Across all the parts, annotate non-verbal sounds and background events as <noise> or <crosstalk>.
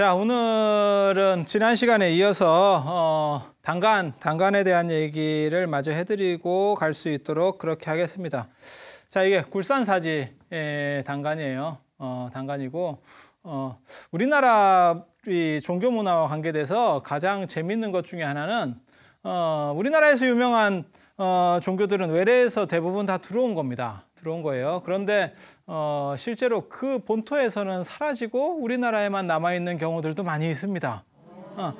자, 오늘은 지난 시간에 이어서 어, 단간, 단간에 대한 얘기를 마저 해드리고 갈 수 있도록 그렇게 하겠습니다. 자, 이게 굴산사지 예, 단간이에요. 어, 단간이고 어, 우리나라 이 종교 문화와 관계돼서 가장 재밌는 것 중에 하나는 어, 우리나라에서 유명한 어, 종교들은 외래에서 대부분 다 들어온 겁니다. 들어온 거예요. 그런데 어, 실제로 그 본토에서는 사라지고 우리나라에만 남아있는 경우들도 많이 있습니다. 어,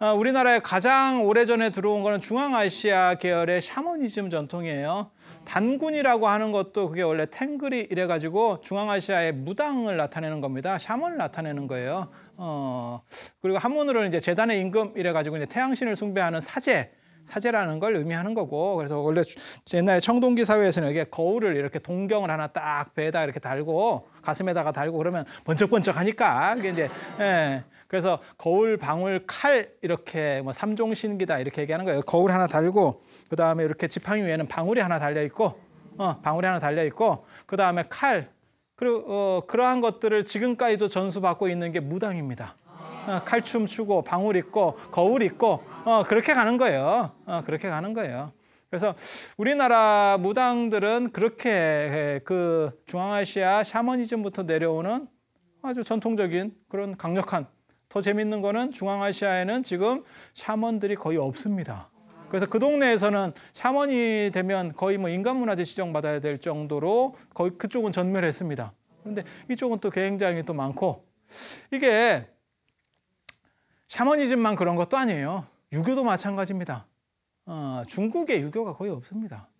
어, 우리나라에 가장 오래전에 들어온 거는 중앙아시아 계열의 샤머니즘 전통이에요. 단군이라고 하는 것도 그게 원래 탱글이 이래가지고 중앙아시아의 무당을 나타내는 겁니다. 샤먼을 나타내는 거예요. 어, 그리고 한문으로는 이제 재단의 임금 이래가지고 이제 태양신을 숭배하는 사제 사제라는 걸 의미하는 거고 그래서 원래 옛날에 청동기 사회에서는 이게 거울을 이렇게 동경을 하나 딱 배에다 이렇게 달고 가슴에다가 달고 그러면 번쩍번쩍하니까 이게 이제 예. 그래서 거울, 방울, 칼 이렇게 뭐 삼종 신기다 이렇게 얘기하는 거예요. 거울 하나 달고 그 다음에 이렇게 지팡이 위에는 방울이 하나 달려 있고 어, 방울이 하나 달려 있고 그 다음에 칼 그리고 어, 그러한 것들을 지금까지도 전수받고 있는 게 무당입니다. 어, 칼춤 추고 방울 있고 거울 있고 어, 그렇게 가는 거예요. 어, 그렇게 가는 거예요. 그래서 우리나라 무당들은 그렇게 예, 그 중앙아시아 샤머니즘부터 내려오는 아주 전통적인 그런 강력한 더 재밌는 거는 중앙아시아에는 지금 샤먼들이 거의 없습니다. 그래서 그 동네에서는 샤먼이 되면 거의 뭐 인간문화재 지정받아야 될 정도로 거의 그쪽은 전멸했습니다. 그런데 이쪽은 또 굉장히 또 많고 이게 샤머니즘만 그런 것도 아니에요. 유교도 마찬가지입니다. 어, 중국의 유교가 거의 없습니다.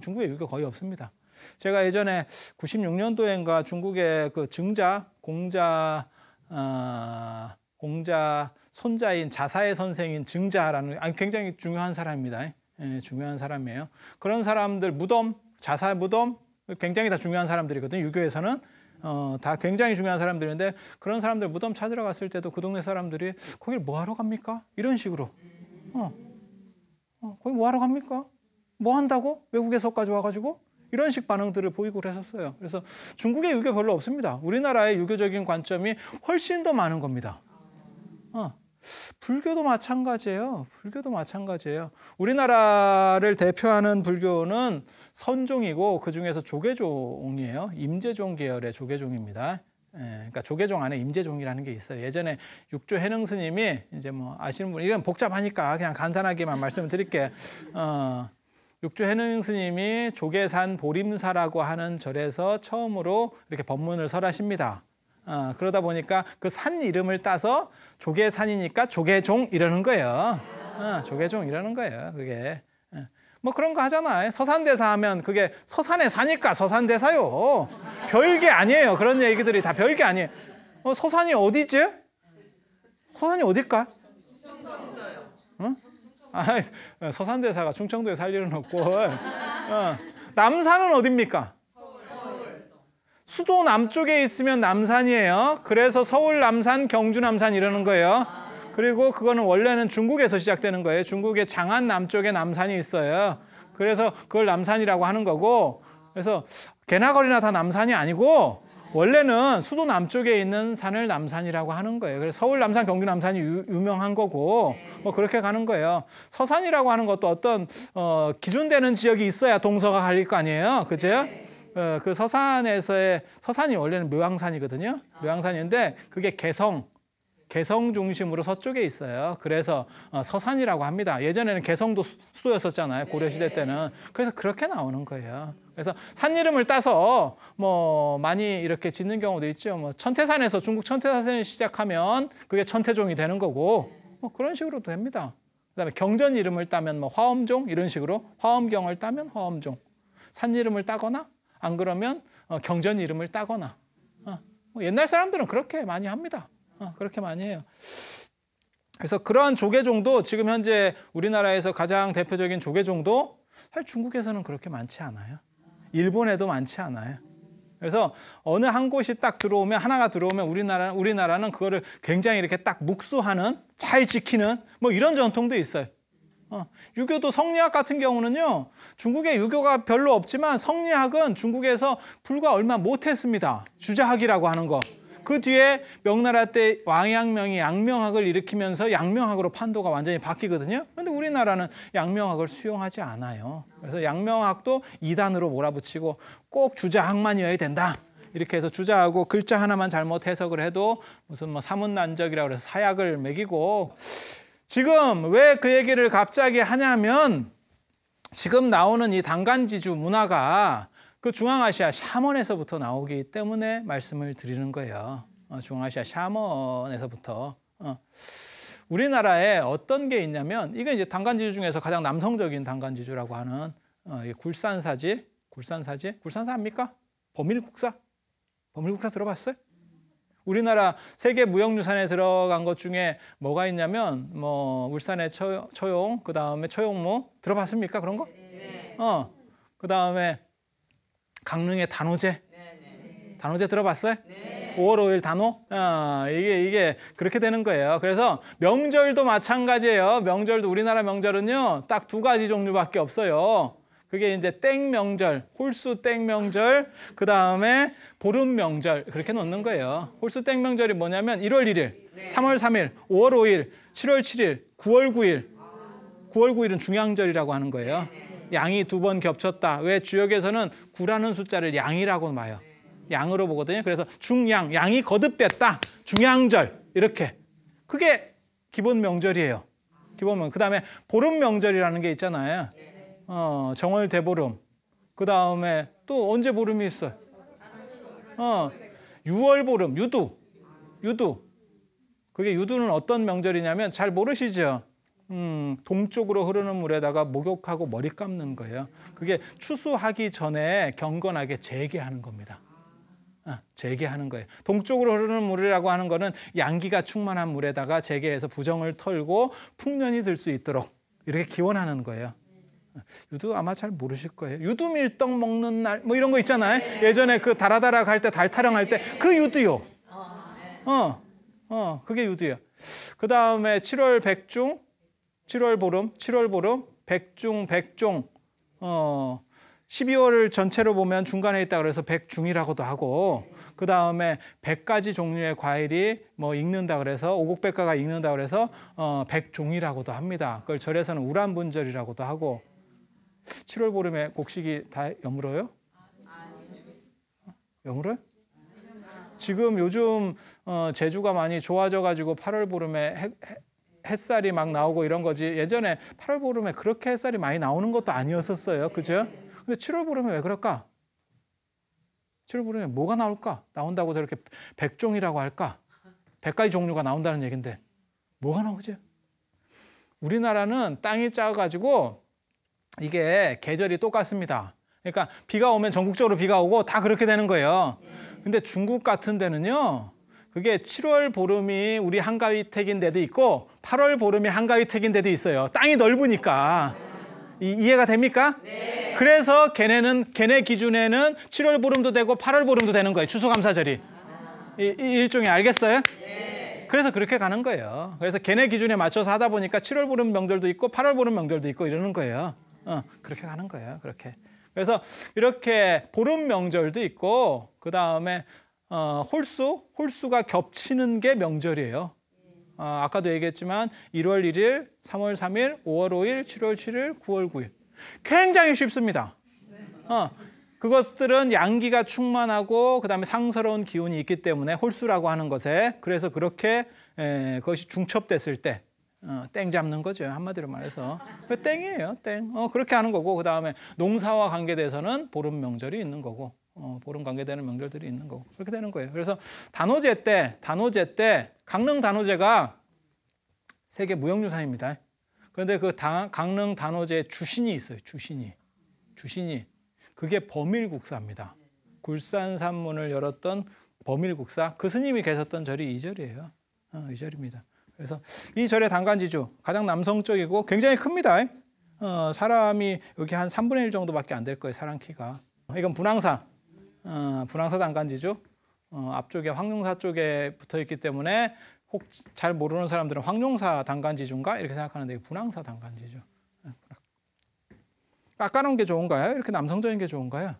중국의 유교 거의 없습니다. 제가 예전에 96년도엔가 중국의 그 증자 공자 어, 공자 손자인 자사의 선생인 증자라는 아니 굉장히 중요한 사람입니다. 예, 중요한 사람이에요. 그런 사람들 무덤 자사 무덤 굉장히 다 중요한 사람들이거든요. 유교에서는 어, 다 굉장히 중요한 사람들인데 그런 사람들 무덤 찾으러 갔을 때도 그 동네 사람들이 거길 뭐 하러 갑니까? 이런 식으로. 어. 어, 거기 뭐 하러 갑니까? 뭐 한다고? 외국에서까지 와가지고? 이런 식 반응들을 보이고 그랬었어요. 그래서 중국의 유교 별로 없습니다. 우리나라의 유교적인 관점이 훨씬 더 많은 겁니다. 어. 불교도 마찬가지예요. 불교도 마찬가지예요. 우리나라를 대표하는 불교는 선종이고 그 중에서 조계종이에요. 임재종 계열의 조계종입니다. 예, 그러니까 조계종 안에 임재종이라는 게 있어요. 예전에 육조 해능 스님이 이제 뭐 아시는 분 이건 복잡하니까 그냥 간단하게만 말씀을 드릴게. 어, 육조 해능 스님이 조계산 보림사라고 하는 절에서 처음으로 이렇게 법문을 설하십니다. 어, 그러다 보니까 그 산 이름을 따서 조개산이니까 조개종 이러는 거예요. 어, 조개종 이러는 거예요. 그게. 어, 뭐 그런 거 하잖아. 요 서산대사 하면 그게 서산에 사니까 서산대사요. 별게 아니에요. 그런 얘기들이 다 별게 아니에요. 어, 서산이 어디지? 서산이 어딜까? 응? 어? 아, <laughs> 서산대사가 충청도에 살 일은 없고. 어. 남산은 어딥니까? 수도 남쪽에 있으면 남산이에요. 그래서 서울 남산, 경주 남산 이러는 거예요. 그리고 그거는 원래는 중국에서 시작되는 거예요. 중국의 장안 남쪽에 남산이 있어요. 그래서 그걸 남산이라고 하는 거고 그래서 개나거리나 다 남산이 아니고 원래는 수도 남쪽에 있는 산을 남산이라고 하는 거예요. 그래서 서울 남산, 경주 남산이 유, 명한 거고 뭐 그렇게 가는 거예요. 서산이라고 하는 것도 어떤 어, 기준되는 지역이 있어야 동서가 갈릴 거 아니에요. 그죠? 어, 그 서산에서의 서산이 원래는 묘향산이거든요. 아. 묘향산인데 그게 개성 개성 중심으로 서쪽에 있어요. 그래서 어, 서산이라고 합니다. 예전에는 개성도 수도였었잖아요. 고려시대 네. 때는. 그래서 그렇게 나오는 거예요. 그래서 산 이름을 따서 뭐 많이 이렇게 짓는 경우도 있죠. 뭐 천태산에서 중국 천태산을 시작하면 그게 천태종이 되는 거고 네. 뭐 그런 식으로도 됩니다. 그다음에 경전 이름을 따면 뭐 화엄종 이런 식으로 화엄경을 따면 화엄종. 산 이름을 따거나 안 그러면 어, 경전 이름을 따거나 어, 뭐 옛날 사람들은 그렇게 많이 합니다. 어, 그렇게 많이 해요. 그래서 그러한 조계종도 지금 현재 우리나라에서 가장 대표적인 조계종도 사실 중국에서는 그렇게 많지 않아요. 일본에도 많지 않아요. 그래서 어느 한 곳이 딱 들어오면 하나가 들어오면 우리나라 우리나라는 그거를 굉장히 이렇게 딱 묵수하는 잘 지키는 뭐 이런 전통도 있어요. 어, 유교도 성리학 같은 경우는요. 중국에 유교가 별로 없지만 성리학은 중국에서 불과 얼마 못했습니다. 주자학이라고 하는 거. 그 뒤에 명나라 때 왕양명이 양명학을 일으키면서 양명학으로 판도가 완전히 바뀌거든요. 그런데 우리나라는 양명학을 수용하지 않아요. 그래서 양명학도 이단으로 몰아붙이고 꼭 주자학만이어야 된다. 이렇게 해서 주자하고 글자 하나만 잘못 해석을 해도 무슨 뭐 사문난적이라고 해서 사약을 매기고 지금 왜 그 얘기를 갑자기 하냐면 지금 나오는 이 당간지주 문화가 그 중앙아시아 샤먼에서부터 나오기 때문에 말씀을 드리는 거예요. 어, 중앙아시아 샤먼에서부터. 어. 우리나라에 어떤 게 있냐면 이게 이제 당간지주 중에서 가장 남성적인 당간지주라고 하는 어, 굴산사지, 굴산사지, 굴산사 합니까? 범일국사범일국사 들어봤어요? 우리나라 세계 무형유산에 들어간 것 중에 뭐가 있냐면 뭐 울산의 처, 처용, 그 다음에 처용무 들어봤습니까 그런 거? 네. 어, 그 다음에 강릉의 단오제. 네, 네. 단오제 들어봤어요? 네. 5월 5일 단오? 아, 이게 이게 그렇게 되는 거예요. 그래서 명절도 마찬가지예요. 명절도 우리나라 명절은요 딱 두 가지 종류밖에 없어요. 그게 이제 땡 명절, 홀수 땡 명절, 그 다음에 보름 명절 그렇게 놓는 거예요. 홀수 땡 명절이 뭐냐면 1월 1일, 네. 3월 3일, 5월 5일, 7월 7일, 9월 9일. 9월 9일은 중양절이라고 하는 거예요. 네, 네. 양이 두 번 겹쳤다. 왜 주역에서는 구라는 숫자를 양이라고 봐요. 네. 양으로 보거든요. 그래서 중양, 양이 거듭됐다. 중양절 이렇게. 그게 기본 명절이에요. 기본 명. 그다음에 보름 명절이라는 게 있잖아요. 어, 정월 대보름. 그 다음에 또 언제 보름이 있어요? 어, 6월 보름, 유두. 유두. 그게 유두는 어떤 명절이냐면 잘 모르시죠? 음, 동쪽으로 흐르는 물에다가 목욕하고 머리 감는 거예요. 그게 추수하기 전에 경건하게 재개하는 겁니다. 아, 재개하는 거예요. 동쪽으로 흐르는 물이라고 하는 거는 양기가 충만한 물에다가 재개해서 부정을 털고 풍년이 들 수 있도록 이렇게 기원하는 거예요. 유두 아마 잘 모르실 거예요. 유두 밀떡 먹는 날 뭐 이런 거 있잖아요. 네. 예전에 그 달아달아 갈 때 달 타령 할 때 그 유두요. 어, 어, 그게 유두예요. 그 다음에 7월 백중, 7월 보름, 7월 보름, 백중, 백종, 어, 12월을 전체로 보면 중간에 있다 그래서 백중이라고도 하고 그 다음에 100가지 종류의 과일이 뭐 익는다 그래서 오곡백과가 익는다 그래서 어 백종이라고도 합니다. 그걸 절에서는 우란분절이라고도 하고 7월 보름에 곡식이 다 여물어요? 여물어요? 지금 요즘 어, 제주가 많이 좋아져가지고 8월 보름에 해, 햇살이 막 나오고 이런 거지 예전에 8월 보름에 그렇게 햇살이 많이 나오는 것도 아니었었어요. 그죠? 근데 7월 보름에 왜 그럴까? 7월 보름에 뭐가 나올까? 나온다고 저렇게 백종이라고 할까? 100가지 종류가 나온다는 얘긴데 뭐가 나오지? 우리나라는 땅이 작아가지고 이게 계절이 똑같습니다. 그러니까 비가 오면 전국적으로 비가 오고 다 그렇게 되는 거예요. 근데 중국 같은 데는요. 그게 7월 보름이 우리 한가위 택인 데도 있고 8월 보름이 한가위 택인 데도 있어요. 땅이 넓으니까. 이, 이 해가 됩니까? 네. 그래서 걔네는 걔네 기준에는 7월 보름도 되고 8월 보름도 되는 거예요. 추수감사절이. 이, 이, 일종의 알겠어요? 네. 그래서 그렇게 가는 거예요. 그래서 걔네 기준에 맞춰서 하다 보니까 7월 보름 명절도 있고 8월 보름 명절도 있고 이러는 거예요. 어, 그렇게 가는 거예요. 그렇게. 그래서 이렇게 보름 명절도 있고 그 다음에 어, 홀수, 홀수가 겹치는 게 명절이에요. 어, 아까도 얘기했지만 1월 1일, 3월 3일, 5월 5일, 7월 7일, 9월 9일. 굉장히 쉽습니다. 어, 그것들은 양기가 충만하고 그다음에 상서로운 기운이 있기 때문에 홀수라고 하는 것에 그래서 그렇게 에, 그것이 중첩됐을 때 어, 땡 잡는 거죠. 한마디로 말해서. 그 땡이에요. 땡. 어, 그렇게 하는 거고 그 다음에 농사와 관계돼서는 보름 명절이 있는 거고 어, 보름 관계되는 명절들이 있는 거고 그렇게 되는 거예요. 그래서 단오제 때 단오제 때 강릉 단오제가 세계 무형유산입니다. 그런데 그 다, 강릉 단오제 주신이 있어요. 주신이 주신이 그게 범일국사입니다. 굴산산문을 열었던 범일국사 그 스님이 계셨던 절이 이 절이에요. 어, 이 절입니다. 그래서 이 절의 단간지주 가장 남성적이고 굉장히 큽니다. 어, 사람이 여기 한 3분의 1 정도밖에 안 될 거예요. 사람 키가. 이건 분황사. 어, 분황사 단간지주. 어, 앞쪽에 황룡사 쪽에 붙어 있기 때문에 혹 잘 모르는 사람들은 황룡사 단간지주인가 이렇게 생각하는데 분황사 단간지주. 예, 깎아놓은 게 좋은가요? 이렇게 남성적인 게 좋은가요?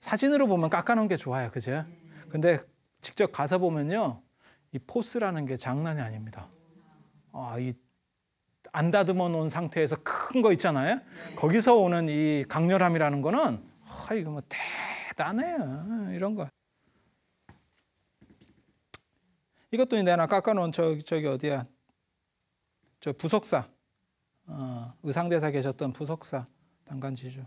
사진으로 보면 깎아놓은 게 좋아요, 그죠? 근데 직접 가서 보면요, 이 포스라는 게 장난이 아닙니다. 아, 이안 다듬어 놓은 상태에서 큰 거 있잖아요. 거기서 오는 이 강렬함이라는 거는 아, 이거 뭐 대단해요. 이런 거. 이것도 내가 깎아놓은 저, 저기 어디야? 저 부석사. 어, 의상대사 계셨던 부석사, 당간지주.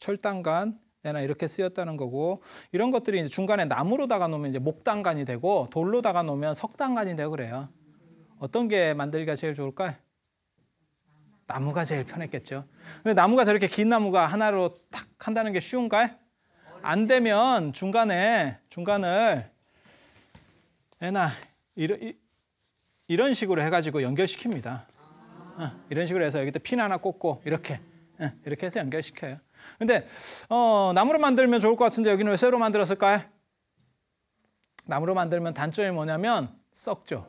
철당간, 때나 이렇게 쓰였다는 거고 이런 것들이 이제 중간에 나무로 다가 놓으면 이제 목단간이 되고 돌로 다가 놓으면 석단간이 되고 그래요. 어떤 게 만들기가 제일 좋을까요? 나무가 제일 편했겠죠. 근데 나무가 저렇게 긴 나무가 하나로 탁 한다는 게 쉬운가요? 안 되면 중간에 중간을 애나 이런 이런 식으로 해가지고 연결시킵니다. 어, 이런 식으로 해서 여기다 핀 하나 꽂고 이렇게 어, 이렇게 해서 연결시켜요. 근데 어, 나무로 만들면 좋을 것 같은데 여기는 왜 쇠로 만들었을까요? 나무로 만들면 단점이 뭐냐면 썩죠.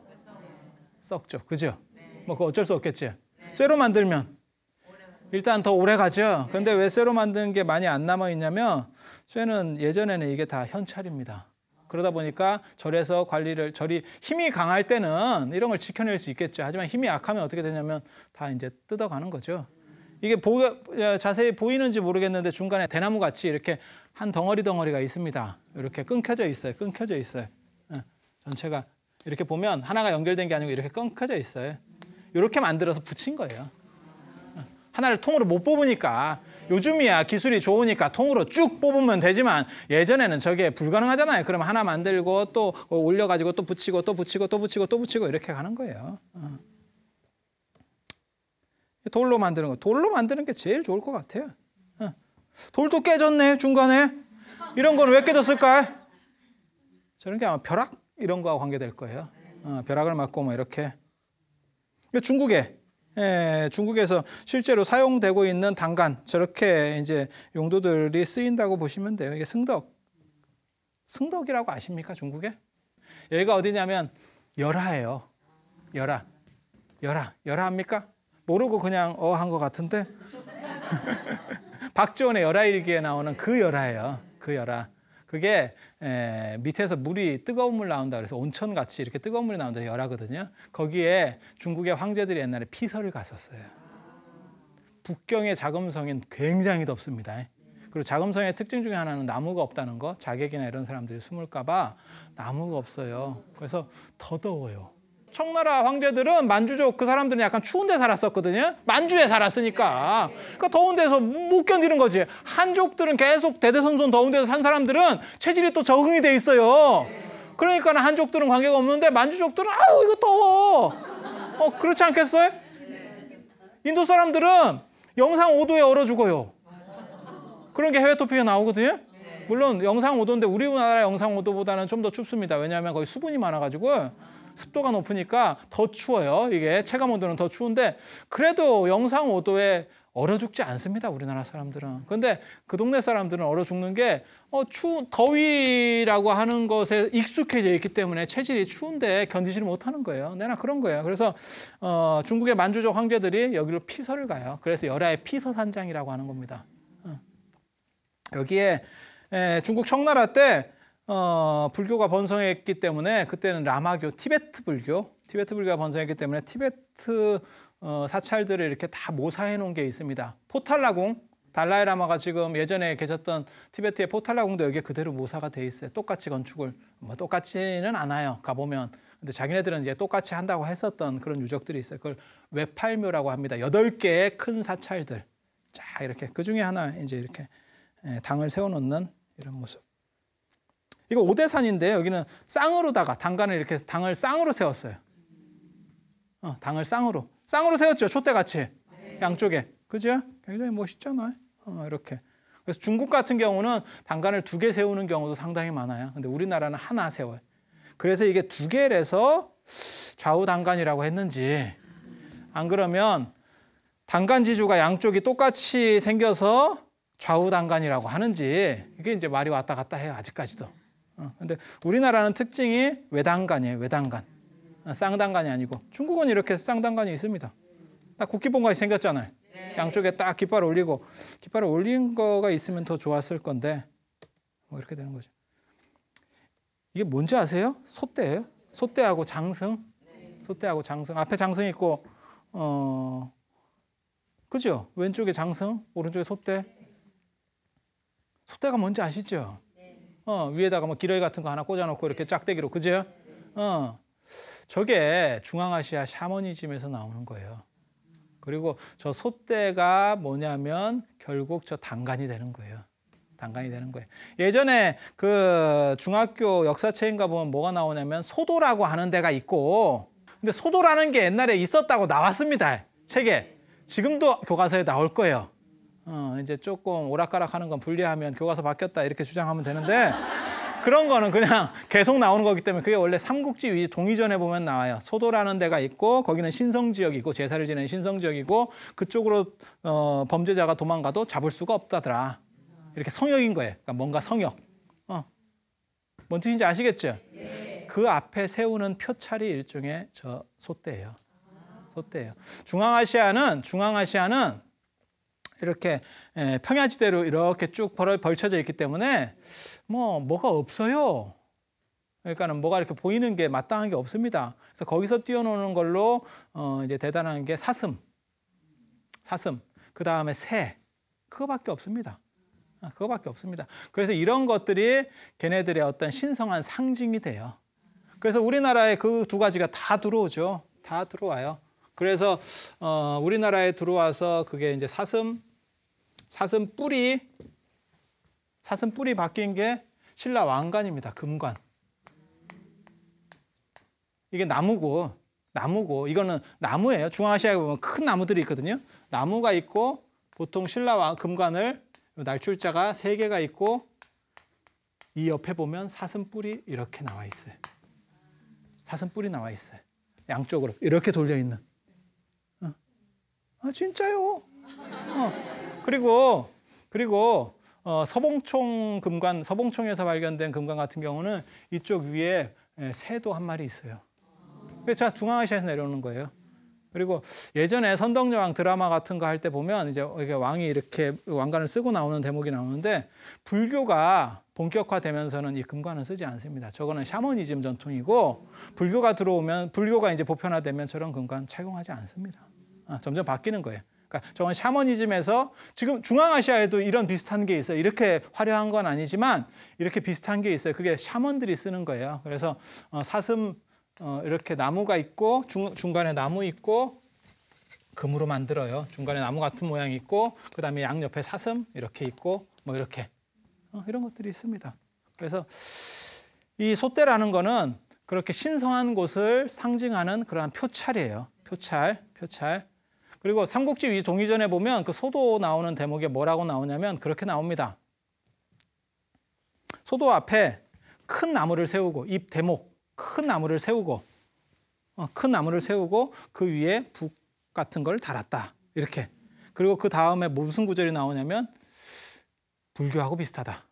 썩죠. 그죠? 뭐 그거 어쩔 수 없겠지. 쇠로 만들면 일단 더 오래 가죠. 근데 왜 쇠로 만든 게 많이 안 남아 있냐면 쇠는 예전에는 이게 다 현찰입니다. 그러다 보니까 절에서 관리를 절이 힘이 강할 때는 이런 걸 지켜낼 수 있겠죠. 하지만 힘이 약하면 어떻게 되냐면 다 이제 뜯어가는 거죠. 이게 보, 예, 자세히 보이는지 모르겠는데 중간에 대나무 같이 이렇게 한 덩어리 덩어리가 있습니다. 이렇게 끊겨져 있어요. 끊겨져 있어요. 예, 전체가 이렇게 보면 하나가 연결된 게 아니고 이렇게 끊겨져 있어요. 이렇게 만들어서 붙인 거예요. 예, 하나를 통으로 못 뽑으니까 요즘이야 기술이 좋으니까 통으로 쭉 뽑으면 되지만 예전에는 저게 불가능하잖아요. 그럼 하나 만들고 또 올려가지고 또 붙이고 또 붙이고 또 붙이고 또 붙이고 이렇게 가는 거예요. 어. 돌로 만드는 거. 돌로 만드는 게 제일 좋을 것 같아요. 어. 돌도 깨졌네, 중간에. 이런 건 왜 깨졌을까? 저런 게 아마 벼락 이런 거와 관계될 거예요. 어, 벼락을 맞고 뭐 이렇게. 중국에 예, 중국에서 실제로 사용되고 있는 단간 저렇게 이제 용도들이 쓰인다고 보시면 돼요. 이게 승덕. 승덕이라고 아십니까 중국에? 여기가 어디냐면 열하예요. 열하. 열하. 열하합니까? 모르고 그냥 어 한 것 같은데 <laughs> 박지원의 열하일기에 나오는 그 열하예요. 그 열하. 그게 에, 밑에서 물이 뜨거운 물 나온다 그래서 온천 같이 이렇게 뜨거운 물이 나온다 열하거든요. 거기에 중국의 황제들이 옛날에 피서를 갔었어요. 북경의 자금성인 굉장히 덥습니다. 그리고 자금성의 특징 중에 하나는 나무가 없다는 거. 자객이나 이런 사람들이 숨을까 봐 나무가 없어요. 그래서 더 더워요. 청나라 황제들은 만주족 그 사람들은 약간 추운 데 살았었거든요. 만주에 살았으니까. 그러니까 더운 데서 못 견디는 거지. 한족들은 계속 대대손손 더운 데서 산 사람들은 체질이 또 적응이 돼 있어요. 그러니까 한족들은 관계가 없는데 만주족들은 아우 이거 더워. 어 그렇지 않겠어요? 인도 사람들은 영상 5도에 얼어 죽어요. 그런 게 해외 토픽에 나오거든요. 물론 영상 5도인데 우리나라 영상 5도보다는 좀 더 춥습니다. 왜냐하면 거기 수분이 많아가지고 습도가 높으니까 더 추워요. 이게 체감 온도는 더 추운데 그래도 영상 5도에 얼어 죽지 않습니다. 우리나라 사람들은. 근데 그 동네 사람들은 얼어 죽는 게 어, 추 더위라고 하는 것에 익숙해져 있기 때문에 체질이 추운데 견디지를 못하는 거예요. 내나 네, 그런 거예요. 그래서 어, 중국의 만주족 황제들이 여기로 피서를 가요. 그래서 열하의 피서 산장이라고 하는 겁니다. 어. 여기에 에, 중국 청나라 때 어, 불교가 번성했기 때문에 그때는 라마교, 티베트 불교, 티베트 불교가 번성했기 때문에 티베트 어, 사찰들을 이렇게 다 모사해 놓은 게 있습니다. 포탈라궁, 달라이라마가 지금 예전에 계셨던 티베트의 포탈라궁도 여기에 그대로 모사가 돼 있어요. 똑같이 건축을 뭐 똑같지는 않아요. 가 보면. 근데 자기네들은 이제 똑같이 한다고 했었던 그런 유적들이 있어요. 그걸 외팔묘라고 합니다. 여덟 개의 큰 사찰들. 자, 이렇게 그 중에 하나 이제 이렇게 예, 당을 세워 놓는 이런 모습. 이거 오대산인데 여기는 쌍으로다가 당간을 이렇게 당을 쌍으로 세웠어요. 어, 당을 쌍으로. 쌍으로 세웠죠. 촛대같이. 네. 양쪽에. 그죠? 굉장히 멋있잖아요. 어, 이렇게. 그래서 중국 같은 경우는 당간을 두 개 세우는 경우도 상당히 많아요. 근데 우리나라는 하나 세워요. 그래서 이게 두 개래서 좌우 당간이라고 했는지 안 그러면 당간 지주가 양쪽이 똑같이 생겨서 좌우 당간이라고 하는지 이게 이제 말이 왔다 갔다 해요. 아직까지도. 어, 근데 우리나라는 특징이 외당간이에요. 외당간. 아, 쌍당간이 아니고 중국은 이렇게 쌍당간이 있습니다. 딱 국기본관이 생겼잖아요. 양쪽에 딱 깃발 올리고 깃발을 올린 거가 있으면 더 좋았을 건데 뭐 이렇게 되는 거죠. 이게 뭔지 아세요? 소대예요소대하고 장승. 소대하고 장승. 앞에 장승 있고 어 그죠? 왼쪽에 장승, 오른쪽에 소대소대가 뭔지 아시죠? 어, 위에다가 뭐 기러기 같은 거 하나 꽂아놓고 이렇게 짝대기로 그죠? 어. 저게 중앙아시아 샤머니즘에서 나오는 거예요. 그리고 저소대가 뭐냐면 결국 저 단간이 되는 거예요. 단간이 되는 거예요. 예전에 그 중학교 역사책인가 보면 뭐가 나오냐면 소도라고 하는 데가 있고 근데 소도라는 게 옛날에 있었다고 나왔습니다. 책에. 지금도 교과서에 나올 거예요. 어, 이제 조금 오락가락하는 건불리하면 교과서 바뀌었다 이렇게 주장하면 되는데 <laughs> 그런 거는 그냥 계속 나오는 거기 때문에 그게 원래 삼국지 위지 동의전에 보면 나와요. 소도라는 데가 있고 거기는 신성 지역이고 제사를 지내는 신성 지역이고 그쪽으로 어, 범죄자가 도망가도 잡을 수가 없다더라. 이렇게 성역인 거예요. 그러니까 뭔가 성역. 어. 뭔 뜻인지 아시겠죠? 네. 그 앞에 세우는 표찰이 일종의 저 소대예요. 소대예요. 중앙아시아는 중앙아시아는 이렇게 예, 평야지대로 이렇게 쭉 벌쳐져 있기 때문에 뭐 뭐가 없어요. 그러니까는 뭐가 이렇게 보이는 게 마땅한 게 없습니다. 그래서 거기서 뛰어노는 걸로 어 이제 대단한 게 사슴, 사슴, 그 다음에 새, 그거밖에 없습니다. 아, 그거밖에 없습니다. 그래서 이런 것들이 걔네들의 어떤 신성한 상징이 돼요. 그래서 우리나라에 그 두 가지가 다 들어오죠. 다 들어와요. 그래서 어, 우리나라에 들어와서 그게 이제 사슴, 사슴 뿔이 사슴 뿔이 바뀐 게 신라 왕관입니다. 금관. 이게 나무고 나무고 이거는 나무예요. 중앙아시아에 보면 큰 나무들이 있거든요. 나무가 있고 보통 신라 왕 금관을 날출자가 세 개가 있고 이 옆에 보면 사슴 뿔이 이렇게 나와 있어요. 사슴 뿔이 나와 있어요. 양쪽으로 이렇게 돌려 있는. 어. 아 진짜요? 어, 그리고 그리고 어, 서봉총 금관, 서봉총에서 발견된 금관 같은 경우는 이쪽 위에 예, 새도 한 마리 있어요. 그래서 중앙아시아에서 내려오는 거예요. 그리고 예전에 선덕여왕 드라마 같은 거 할 때 보면 이제 이게 왕이 이렇게 왕관을 쓰고 나오는 대목이 나오는데 불교가 본격화되면서는 이 금관은 쓰지 않습니다. 저거는 샤머니즘 전통이고 불교가 들어오면 불교가 이제 보편화되면 저런 금관 착용하지 않습니다. 아, 점점 바뀌는 거예요. 그러니까 저건 샤머니즘에서 지금 중앙아시아에도 이런 비슷한 게 있어요. 이렇게 화려한 건 아니지만 이렇게 비슷한 게 있어요. 그게 샤먼들이 쓰는 거예요. 그래서 어, 사슴 어, 이렇게 나무가 있고 중, 중간에 나무 있고 금으로 만들어요. 중간에 나무 같은 모양이 있고 그다음에 양옆에 사슴 이렇게 있고 뭐 이렇게 어, 이런 것들이 있습니다. 그래서 이 소떼라는 거는 그렇게 신성한 곳을 상징하는 그러한 표찰이에요. 표찰, 표찰. 그리고 삼국지 위 동의전에 보면 그 소도 나오는 대목에 뭐라고 나오냐면 그렇게 나옵니다. 소도 앞에 큰 나무를 세우고 입 대목 큰 나무를 세우고 어, 큰 나무를 세우고 그 위에 북 같은 걸 달았다 이렇게 그리고 그 다음에 무슨 구절이 나오냐면 불교하고 비슷하다.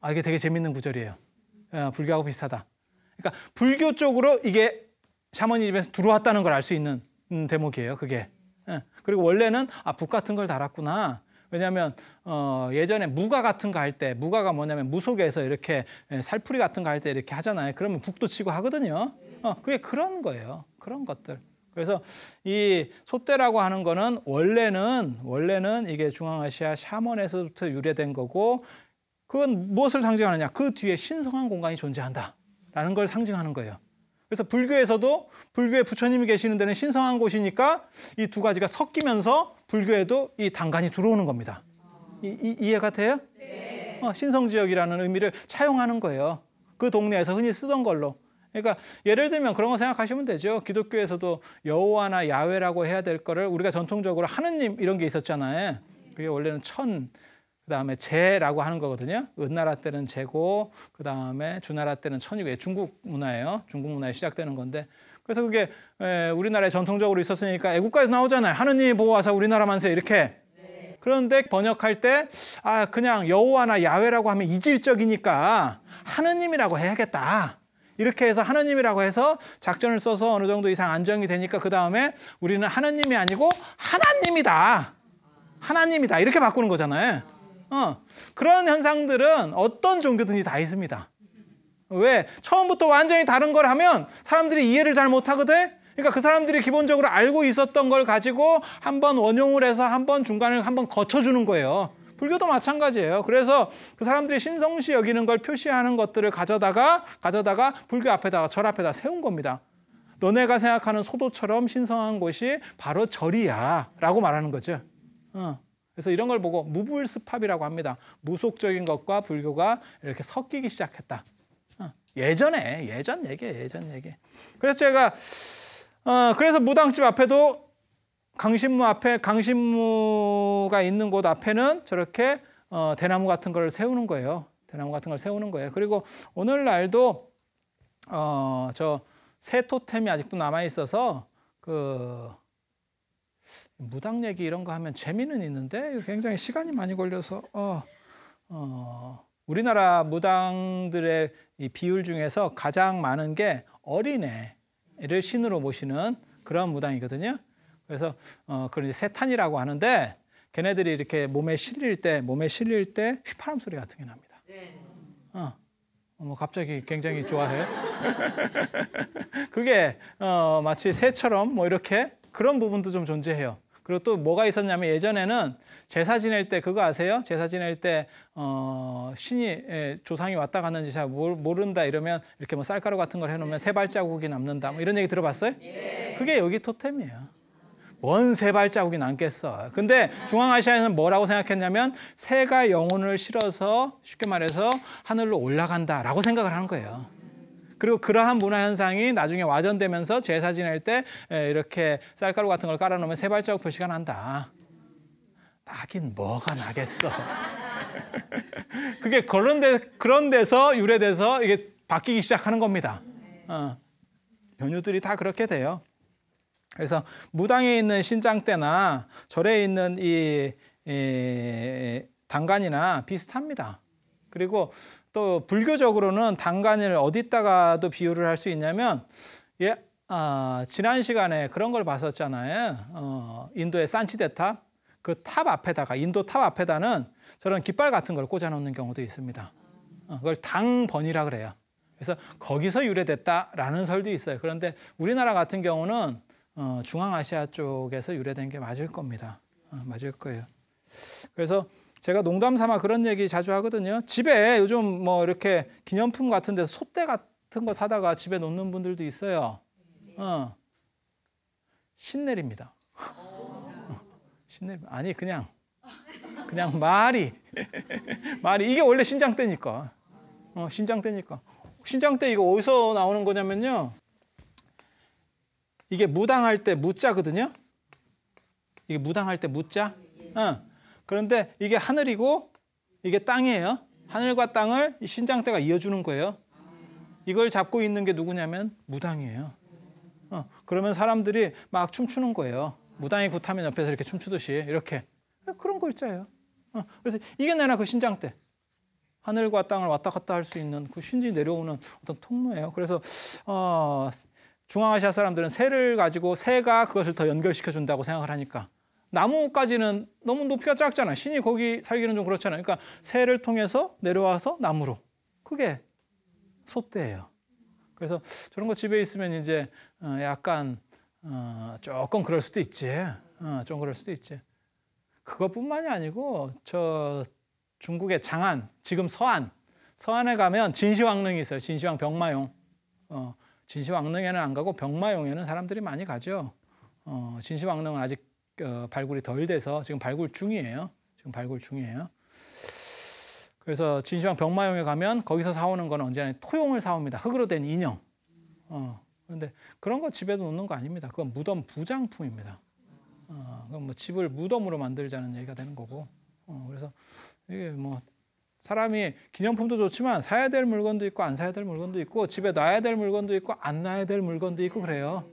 아 이게 되게 재밌는 구절이에요. 예, 불교하고 비슷하다. 그러니까 불교 쪽으로 이게 샤머니즘에서 들어왔다는 걸 알 수 있는 음, 대목이에요. 그게. 예. 그리고 원래는 아, 북 같은 걸 달았구나. 왜냐하면 어, 예전에 무가 같은 거 할 때 무가가 뭐냐면 무속에서 이렇게 예, 살풀이 같은 거 할 때 이렇게 하잖아요. 그러면 북도 치고 하거든요. 어, 그게 그런 거예요. 그런 것들. 그래서 이소대라고 하는 거는 원래는 원래는 이게 중앙아시아 샤먼에서부터 유래된 거고 그건 무엇을 상징하느냐? 그 뒤에 신성한 공간이 존재한다라는 걸 상징하는 거예요. 그래서 불교에서도 불교에 부처님이 계시는 데는 신성한 곳이니까 이 두 가지가 섞이면서 불교에도 이당간이 들어오는 겁니다. 이, 이 해가 돼요? 네. 어, 신성 지역이라는 의미를 차용하는 거예요. 그 동네에서 흔히 쓰던 걸로. 그러니까 예를 들면 그런 거 생각하시면 되죠. 기독교에서도 여호와나 야외라고 해야 될 거를 우리가 전통적으로 하느님 이런 게 있었잖아요. 그게 원래는 천그 다음에 제라고 하는 거거든요. 은나라 때는 제고, 그 다음에 주나라 때는 천이고 중국 문화예요. 중국 문화에 시작되는 건데. 그래서 그게 예, 우리나라에 전통적으로 있었으니까 애국가에서 나오잖아요. 하느님이 보호하사 우리나라 만세 이렇게. 그런데 번역할 때, 아, 그냥 여호와나 야외라고 하면 이질적이니까 하느님이라고 해야겠다. 이렇게 해서 하느님이라고 해서 작전을 써서 어느 정도 이상 안정이 되니까 그 다음에 우리는 하느님이 아니고 하나님이다. 하나님이다. 이렇게 바꾸는 거잖아요. 어, 그런 현상들은 어떤 종교든지 다 있습니다. 왜? 처음부터 완전히 다른 걸 하면 사람들이 이해를 잘 못하거든? 그러니까 그 사람들이 기본적으로 알고 있었던 걸 가지고 한번 원용을 해서 한번 중간을 한번 거쳐주는 거예요. 불교도 마찬가지예요. 그래서 그 사람들이 신성시 여기는 걸 표시하는 것들을 가져다가 가져다가 불교 앞에다가 절 앞에다 세운 겁니다. 너네가 생각하는 소도처럼 신성한 곳이 바로 절이야라고 말하는 거죠. 어. 그래서 이런 걸 보고 무불습합이라고 합니다. 무속적인 것과 불교가 이렇게 섞이기 시작했다. 어, 예전에 예전 얘기 예전 얘기. 그래서 제가 어 그래서 무당집 앞에도 강신무 앞에 강신무가 있는 곳 앞에는 저렇게 어 대나무 같은 걸 세우는 거예요. 대나무 같은 걸 세우는 거예요. 그리고 오늘날도 어저 새 토템이 아직도 남아 있어서 그 무당 얘기 이런 거 하면 재미는 있는데 굉장히 시간이 많이 걸려서 어, 어, 우리나라 무당들의 이 비율 중에서 가장 많은 게 어린애를 신으로 모시는 그런 무당이거든요. 그래서 어, 그런 세탄이라고 하는데 걔네들이 이렇게 몸에 실릴 때 몸에 실릴 때 휘파람 소리 같은 게 납니다. 네. 어. 뭐 갑자기 굉장히 좋아해요. <laughs> 그게 어, 마치 새처럼 뭐 이렇게 그런 부분도 좀 존재해요. 그리고 또 뭐가 있었냐면 예전에는 제사 지낼 때 그거 아세요? 제사 지낼 때 어, 신이 에, 예, 조상이 왔다 갔는지 잘 모른다 이러면 이렇게 뭐 쌀가루 같은 걸 해놓으면 세 발자국이 남는다 뭐 이런 얘기 들어봤어요? 예. 그게 여기 토템이에요. 뭔 세 발자국이 남겠어. 근데 중앙아시아에는 뭐라고 생각했냐면 새가 영혼을 실어서 쉽게 말해서 하늘로 올라간다라고 생각을 하는 거예요. 그리고 그러한 문화 현상이 나중에 와전되면서 제사 지낼 때 이렇게 쌀가루 같은 걸 깔아놓으면 세발자국 표시가 난다. 나긴 뭐가 나겠어. <laughs> 그게 그런, 데, 그런 데서 유래돼서 이게 바뀌기 시작하는 겁니다. 어. 연유들이 다 그렇게 돼요. 그래서 무당에 있는 신장때나 절에 있는 이, 이 단간이나 비슷합니다. 그리고 또 불교적으로는 당간을 어디다가도 비유를 할 수 있냐면 예, 아, 지난 시간에 그런 걸 봤었잖아요. 어, 인도의 산치대탑 그 그탑 앞에다가 인도 탑 앞에다는 저런 깃발 같은 걸 꽂아놓는 경우도 있습니다. 어, 그걸 당번이라 그래요. 그래서 거기서 유래됐다라는 설도 있어요. 그런데 우리나라 같은 경우는 어, 중앙아시아 쪽에서 유래된 게 맞을 겁니다. 어, 맞을 거예요. 그래서 제가 농담 삼아 그런 얘기 자주 하거든요. 집에 요즘 뭐 이렇게 기념품 같은 데서 소대 같은 거 사다가 집에 놓는 분들도 있어요. 어. 신내립니다. <laughs> 신내 아니 그냥 그냥 말이 말이 이게 원래 신장때니까 어, 신장때니까신장때 이거 어디서 나오는 거냐면요 이게 무당할 때 무자거든요 이게 무당할 때 무자 어. 그런데 이게 하늘이고 이게 땅이에요. 하늘과 땅을 신장대가 이어주는 거예요. 이걸 잡고 있는 게 누구냐면 무당이에요. 어, 그러면 사람들이 막 춤추는 거예요. 무당이 구타면 옆에서 이렇게 춤추듯이 이렇게 그런 거 있잖아요. 어, 그래서 이게 내나 그 신장대 하늘과 땅을 왔다 갔다 할 수 있는 그 신지 내려오는 어떤 통로예요. 그래서 어, 중앙아시아 사람들은 새를 가지고 새가 그것을 더 연결시켜 준다고 생각을 하니까 나무까지는 너무 높이가 작잖아요. 신이 거기 살기는 좀 그렇잖아요. 그러니까 새를 통해서 내려와서 나무로. 그게 소떼예요 그래서 저런 거 집에 있으면 이제 어, 약간 어, 조금 그럴 수도 있지. 어, 좀 그럴 수도 있지. 그것뿐만이 아니고 저 중국의 장안, 지금 서안, 서안에 가면 진시황릉이 있어요. 진시황 병마용. 진시황릉에는 안 가고 병마용에는 사람들이 많이 가죠. 진시황릉은 아직 어, 발굴이 덜 돼서 지금 발굴 중이에요. 지금 발굴 중이에요. 그래서 진시황 병마용에 가면 거기서 사오는 건 언제나 토용을 사옵니다. 흙으로 된 인형. 어, 그런데 그런 거 집에도 놓는 거 아닙니다. 그건 무덤 부장품입니다. 어, 그건 뭐 집을 무덤으로 만들자는 얘기가 되는 거고. 어, 그래서 이게 뭐 사람이 기념품도 좋지만 사야 될 물건도 있고 안 사야 될 물건도 있고 집에 놔야 될 물건도 있고 안 놔야 될 물건도 있고 그래요.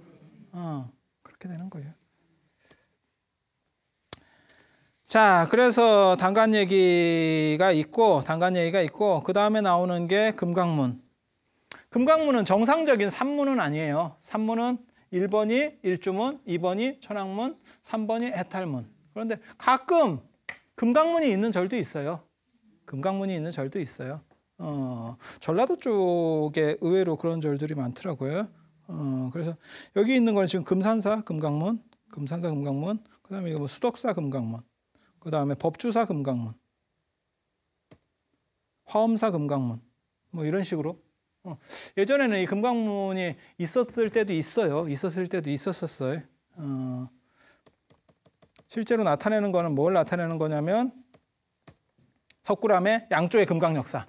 어, 그렇게 되는 거예요. 자, 그래서 단간 얘기가 있고, 단간 얘기가 있고, 그 다음에 나오는 게 금강문. 금강문은 정상적인 산문은 아니에요. 산문은 1번이 일주문, 2번이 천왕문, 3번이 해탈문. 그런데 가끔 금강문이 있는 절도 있어요. 금강문이 있는 절도 있어요. 어, 전라도 쪽에 의외로 그런 절들이 많더라고요. 어, 그래서 여기 있는 건 지금 금산사 금강문, 금산사 금강문, 그 다음에 이거 뭐 수덕사 금강문. 그 다음에 법주사 금강문, 화엄사 금강문, 뭐 이런 식으로. 어. 예전에는 이 금강문이 있었을 때도 있어요. 있었을 때도 있었었어요. 어. 실제로 나타내는 거는 뭘 나타내는 거냐면 석굴암의 양쪽의 금강 역사.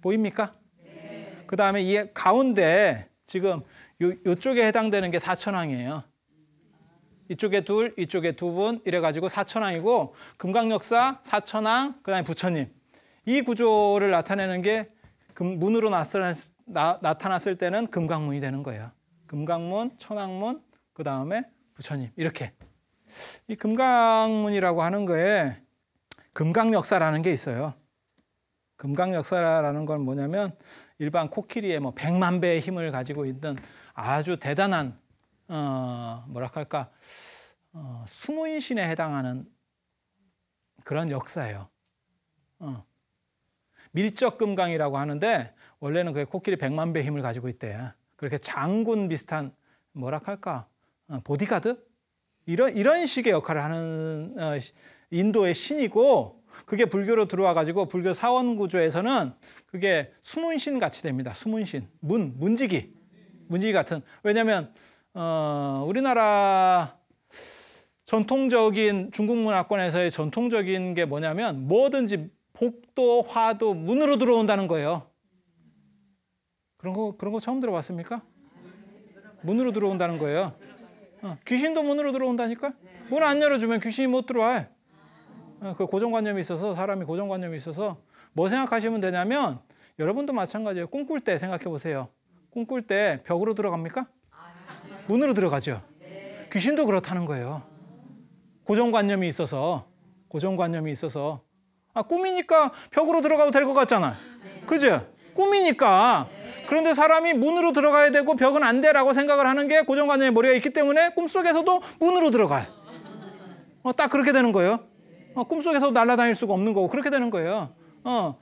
보입니까? 네. 그 다음에 이 가운데 지금 요, 요쪽에 해당되는 게 사천왕이에요. 이쪽에 둘, 이쪽에 두 분, 이래가지고 사천왕이고 금강역사, 사천왕, 그다음에 부처님. 이 구조를 나타내는 게 문으로 나타났, 을 때는 금강문이 되는 거예요. 금강문, 천왕문, 그 다음에 부처님 이렇게. 이 금강문이라고 하는 거에 금강역사라는 게 있어요. 금강역사라는 건 뭐냐면 일반 코끼리의 뭐 백만 배의 힘을 가지고 있는 아주 대단한 어, 뭐랄까 어, 숨은 신에 해당하는 그런 역사예요. 어. 밀적금강이라고 하는데 원래는 그게 코끼리 100만 배 힘을 가지고 있대. 요 그렇게 장군 비슷한 뭐라할까 어, 보디가드 이런 이런 식의 역할을 하는 어, 인도의 신이고 그게 불교로 들어와 가지고 불교 사원 구조에서는 그게 숨은 신 같이 됩니다. 숨은 신문 문지기 문지기 같은 왜냐하면 어, 우리나라 전통적인 중국 문화권에서의 전통적인 게 뭐냐면 뭐든지 복도, 화도 문으로 들어온다는 거예요. 그런 거 그런 거 처음 들어봤습니까? 문으로 들어온다는 거예요. 어, 귀신도 문으로 들어온다니까? 문 안 열어주면 귀신이 못 들어와. 어, 그 고정관념이 있어서 사람이 고정관념이 있어서 뭐 생각하시면 되냐면 여러분도 마찬가지예요. 꿈꿀 때 생각해 보세요. 꿈꿀 때 벽으로 들어갑니까? 문으로 들어가죠. 귀신도 그렇다는 거예요. 고정관념이 있어서 고정관념이 있어서 아 꿈이니까 벽으로 들어가도 될 것 같잖아. 그죠? 꿈이니까. 그런데 사람이 문으로 들어가야 되고 벽은 안 돼라고 생각을 하는 게 고정관념의 머리가 있기 때문에 꿈속에서도 문으로 들어가요. 어, 딱 그렇게 되는 거예요. 어, 꿈속에서 날아다닐 수가 없는 거고 그렇게 되는 거예요. 어.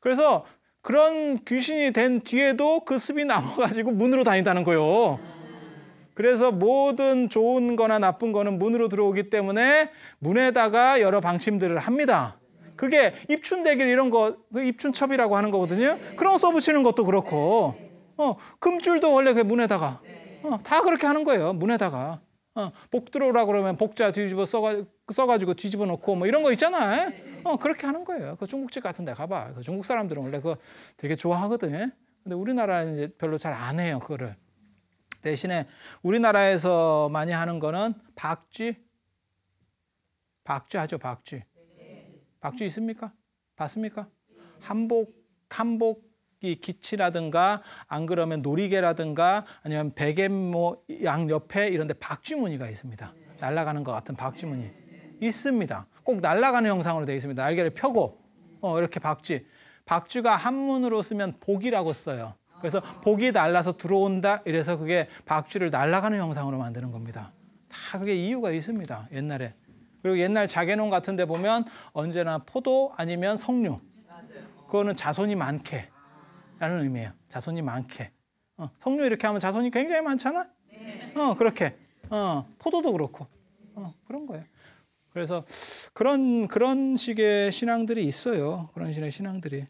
그래서 그런 귀신이 된 뒤에도 그 습이 남아가지고 문으로 다닌다는 거예요. 그래서 모든 좋은 거나 나쁜 거는 문으로 들어오기 때문에 문에다가 여러 방침들을 합니다. 그게 입춘대길 이런 거, 그 입춘첩이라고 하는 거거든요. 그런 거 써붙이는 것도 그렇고, 어, 금줄도 원래 그 문에다가. 어, 다 그렇게 하는 거예요. 문에다가. 어, 복 들어오라 그러면 복자 뒤집어 써가, 써가지고 뒤집어 놓고 뭐 이런 거 있잖아. 요 어, 그렇게 하는 거예요. 그 중국집 같은 데 가봐. 그 중국 사람들은 원래 그거 되게 좋아하거든. 근데 우리나라는 이제 별로 잘 안 해요. 그거를. 대신에 우리나라에서 많이 하는 거는 박쥐. 박쥐 하죠, 박쥐. 박쥐 있습니까? 봤습니까? 한복 한복이 기치라든가 안 그러면 놀이개라든가 아니면 베개 뭐양 옆에 이런 데 박쥐 무늬가 있습니다. 날아가는 것 같은 박쥐 무늬 있습니다. 꼭 날아가는 형상으로 되어 있습니다. 날개를 펴고 어, 이렇게 박쥐. 박쥐가 한문으로 쓰면 복이라고 써요. 그래서 복이 날라서 들어온다 이래서 그게 박쥐를 날아가는 형상으로 만드는 겁니다. 다 그게 이유가 있습니다. 옛날에. 그리고 옛날 자개농 같은 데 보면 언제나 포도 아니면 석류. 그거는 자손이 많게 라는 의미예요. 자손이 많게. 어, 석류 이렇게 하면 자손이 굉장히 많잖아. 어, 그렇게. 어, 포도도 그렇고. 어, 그런 거예요. 그래서 그런 그런 식의 신앙들이 있어요. 그런 식의 신앙들이.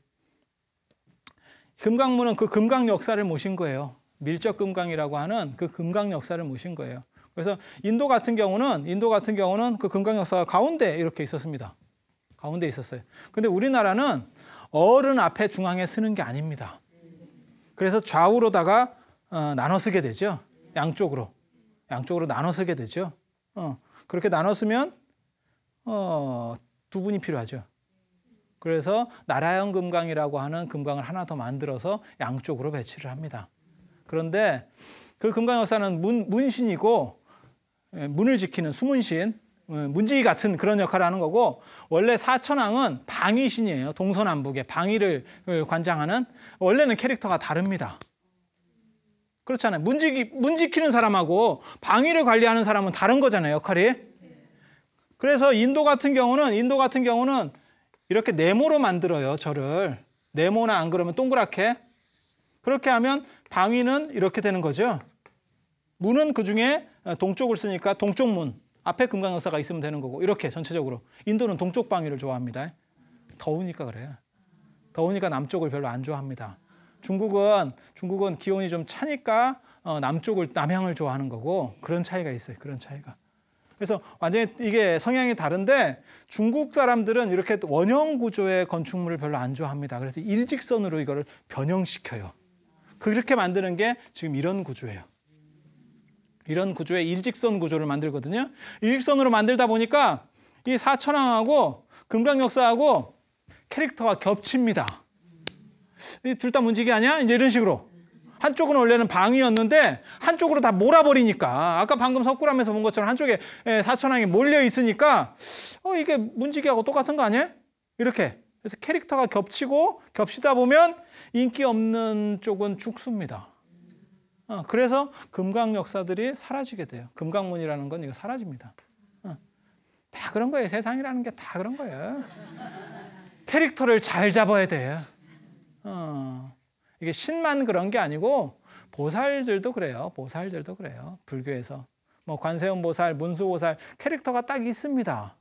금강문은 그 금강 역사를 모신 거예요. 밀적금강이라고 하는 그 금강 역사를 모신 거예요. 그래서 인도 같은 경우는 인도 같은 경우는 그 금강 역사가 가운데 이렇게 있었습니다. 가운데 있었어요. 근데 우리나라는 어른 앞에 중앙에 쓰는 게 아닙니다. 그래서 좌우로다가 어, 나눠 쓰게 되죠. 양쪽으로 양쪽으로 나눠 쓰게 되죠. 어, 그렇게 나눠 쓰면 어, 두 분이 필요하죠. 그래서 나라형 금강이라고 하는 금강을 하나 더 만들어서 양쪽으로 배치를 합니다. 그런데 그 금강 역사는 문, 문신이고 예, 문을 지키는 수문신, 어, 문지기 같은 그런 역할을 하는 거고 원래 사천왕은 방위신이에요. 동서남북의 방위를 어, 관장하는 원래는 캐릭터가 다릅니다. 그렇잖아요. 문지기, 문 지키는 사람하고 방위를 관리하는 사람은 다른 거잖아요. 역할이. 그래서 인도 같은 경우는 인도 같은 경우는 이렇게 네모로 만들어요, 저를. 네모나 안 그러면 동그랗게. 그렇게 하면 방위는 이렇게 되는 거죠. 문은 그중에 동쪽을 쓰니까 동쪽 문. 앞에 금강역사가 있으면 되는 거고 이렇게 전체적으로. 인도는 동쪽 방위를 좋아합니다. 더우니까 그래요. 더우니까 남쪽을 별로 안 좋아합니다. 중국은 중국은 기온이 좀 차니까 어, 남쪽을 남향을 좋아하는 거고 그런 차이가 있어요. 그런 차이가. 그래서 완전히 이게 성향이 다른데 중국 사람들은 이렇게 원형 구조의 건축물을 별로 안 좋아합니다. 그래서 일직선으로 이거를 변형시켜요. 그렇게 만드는 게 지금 이런 구조예요. 이런 구조의 일직선 구조를 만들거든요. 일직선으로 만들다 보니까 이 사천왕하고 금강역사하고 캐릭터가 겹칩니다. 둘 다 문지기 아니야? 이제 이런 식으로. 한쪽은 원래는 방위였는데 한쪽으로 다 몰아버리니까 아까 방금 석굴암에서 본 것처럼 한쪽에 예, 사천왕이 몰려 있으니까 어 이게 문지기하고 똑같은 거 아니에요? 이렇게 그래서 캐릭터가 겹치고 겹치다 보면 인기 없는 쪽은 죽습니다. 어, 그래서 금강 역사들이 사라지게 돼요. 금강문이라는 건 이거 사라집니다. 어. 다 그런 거예요. 세상이라는 게 다 그런 거예요. 캐릭터를 잘 잡아야 돼요. 어. 이게 신만 그런 게 아니고 보살들도 그래요. 보살들도 그래요. 불교에서 뭐 관세음 보살, 문수 보살 캐릭터가 딱 있습니다.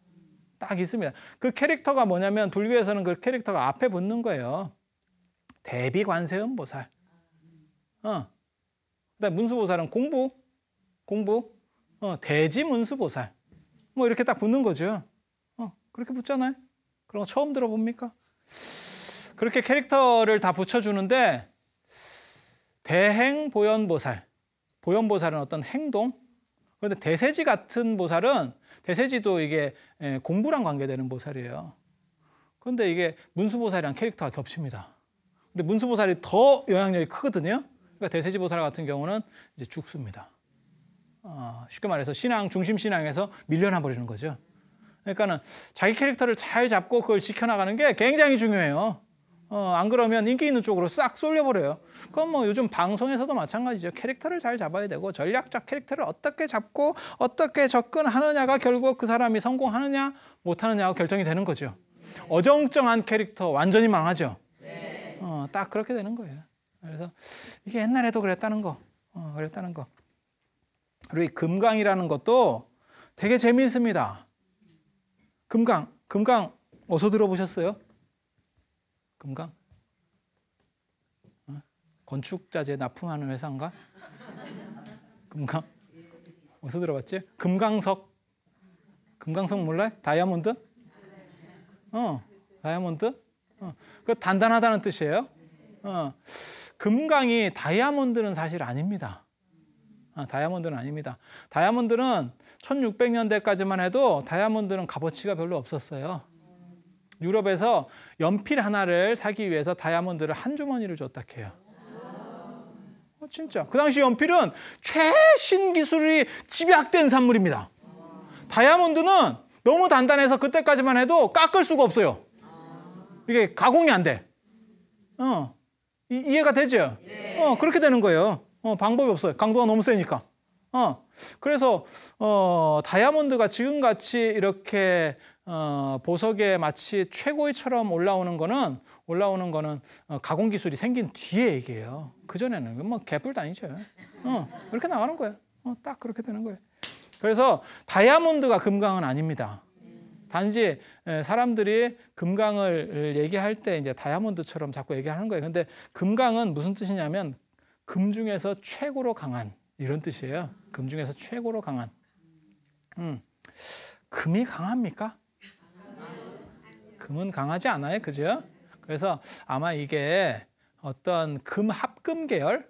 딱 있습니다. 그 캐릭터가 뭐냐면 불교에서는 그 캐릭터가 앞에 붙는 거예요. 대비 관세음 보살. 어. 그다음 문수 보살은 공부, 공부. 어, 대지 문수 보살. 뭐 이렇게 딱 붙는 거죠. 어, 그렇게 붙잖아요. 그런 거 처음 들어봅니까? 그렇게 캐릭터를 다 붙여주는데 대행 보현보살, 보현보살은 어떤 행동, 그런데 대세지 같은 보살은 대세지도 이게 예, 공부랑 관계되는 보살이에요. 그런데 이게 문수보살이랑 캐릭터가 겹칩니다. 근데 문수보살이 더 영향력이 크거든요. 그러니까 대세지 보살 같은 경우는 이제 죽습니다. 어, 쉽게 말해서 신앙 중심 신앙에서 밀려나 버리는 거죠. 그러니까는 자기 캐릭터를 잘 잡고 그걸 지켜나가는 게 굉장히 중요해요. 어, 안 그러면 인기 있는 쪽으로 싹 쏠려버려요. 그건 뭐 요즘 방송에서도 마찬가지죠. 캐릭터를 잘 잡아야 되고 전략적 캐릭터를 어떻게 잡고 어떻게 접근하느냐가 결국 그 사람이 성공하느냐 못하느냐가 결정이 되는 거죠. 어정쩡한 캐릭터 완전히 망하죠. 어, 딱 그렇게 되는 거예요. 그래서 이게 옛날에도 그랬다는 거, 어, 그랬다는 거. 그리고 이 금강이라는 것도 되게 재미있습니다. 금강, 금강 어서 들어보셨어요? 금강? 어? 건축자재 납품하는 회사인가? 금강? 어디서 들어봤지? 금강석. 금강석 몰라? 요 다이아몬드? 어, 다이아몬드? 어, 그 단단하다는 뜻이에요. 어, 금강이 다이아몬드는 사실 아닙니다. 아, 다이아몬드는 아닙니다. 다이아몬드는 1600년대까지만 해도 다이아몬드는 값어치가 별로 없었어요. 유럽에서 연필 하나를 사기 위해서 다이아몬드를 한 주머니를 줬다 해요. 어, 진짜. 그 당시 연필은 최신 기술이 집약된 산물입니다. 다이아몬드는 너무 단단해서 그때까지만 해도 깎을 수가 없어요. 이게 가공이 안 돼. 어. 이, 해가 되죠? 네. 어, 그렇게 되는 거예요. 어, 방법이 없어요. 강도가 너무 세니까. 어. 그래서 어, 다이아몬드가 지금같이 이렇게 어, 보석에 마치 최고의처럼 올라오는 거는 올라오는 거는 어, 가공 기술이 생긴 뒤에 얘기예요. 그 전에는 뭐 개뿔 도아니죠 어, 그렇게 나가는 거예요. 어, 딱 그렇게 되는 거예요. 그래서 다이아몬드가 금강은 아닙니다. 단지 사람들이 금강을 얘기할 때 이제 다이아몬드처럼 자꾸 얘기하는 거예요. 근데 금강은 무슨 뜻이냐면 금 중에서 최고로 강한 이런 뜻이에요. 금 중에서 최고로 강한. 음. 금이 강합니까? 금은 강하지 않아요, 그죠? 그래서 아마 이게 어떤 금 합금 계열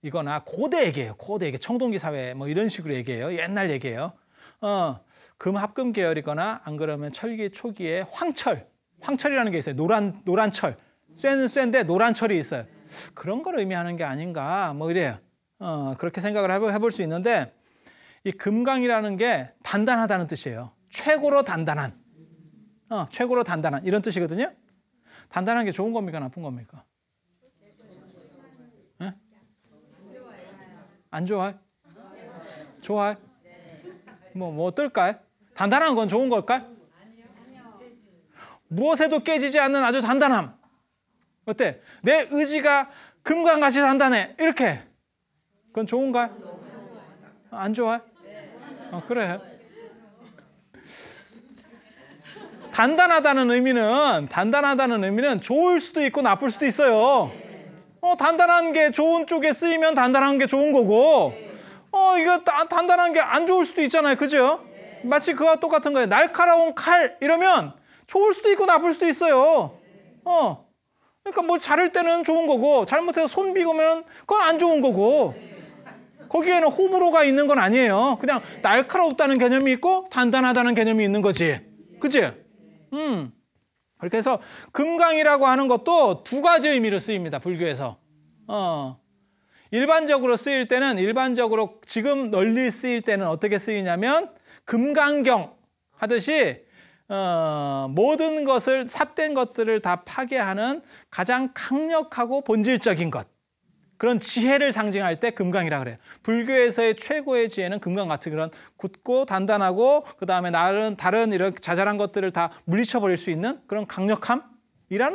이거나 고대 얘기예요. 고대 얘기, 청동기 사회 뭐 이런 식으로 얘기해요. 옛날 얘기예요. 어, 금 합금 계열이거나 안 그러면 철기 초기에 황철, 황철이라는 게 있어요. 노란 노란 철, 쇠는 쇠인데 노란 철이 있어요. 그런 걸 의미하는 게 아닌가 뭐 이래요. 어, 그렇게 생각을 해볼 수 있는데 이 금강이라는 게 단단하다는 뜻이에요. 최고로 단단한. 어, 최고로 단단한 이런 뜻이거든요. 단단한 게 좋은 겁니까 나쁜 겁니까? 네? 안 좋아요? 좋아요? 뭐, 뭐 어떨까요? 단단한 건 좋은 걸까요? 무엇에도 깨지지 않는 아주 단단함. 어때? 내 의지가 금강같이 단단해. 이렇게. 그건 좋은가요? 안 좋아요? 어, 그래. 단단하다는 의미는 단단하다는 의미는 좋을 수도 있고 나쁠 수도 있어요. 어, 단단한 게 좋은 쪽에 쓰이면 단단한 게 좋은 거고 어, 이거 다, 단단한 게 안 좋을 수도 있잖아요. 그죠? 마치 그와 똑같은 거예요. 날카로운 칼 이러면 좋을 수도 있고 나쁠 수도 있어요. 어. 그러니까 뭐 자를 때는 좋은 거고 잘못해서 손 비고면 그건 안 좋은 거고 거기에는 호불호가 있는 건 아니에요. 그냥 날카롭다는 개념이 있고 단단하다는 개념이 있는 거지. 그치? 음. 그렇게 해서 금강이라고 하는 것도 두 가지 의미로 쓰입니다. 불교에서. 어. 일반적으로 쓰일 때는 일반적으로 지금 널리 쓰일 때는 어떻게 쓰이냐면 금강경 하듯이 어, 모든 것을 삿된 것들을 다 파괴하는 가장 강력하고 본질적인 것. 그런 지혜를 상징할 때 금강이라 그래요. 불교에서의 최고의 지혜는 금강 같은 그런 굳고 단단하고 그 다음에 다른 다른 이런 자잘한 것들을 다 물리쳐 버릴 수 있는 그런 강력함이라는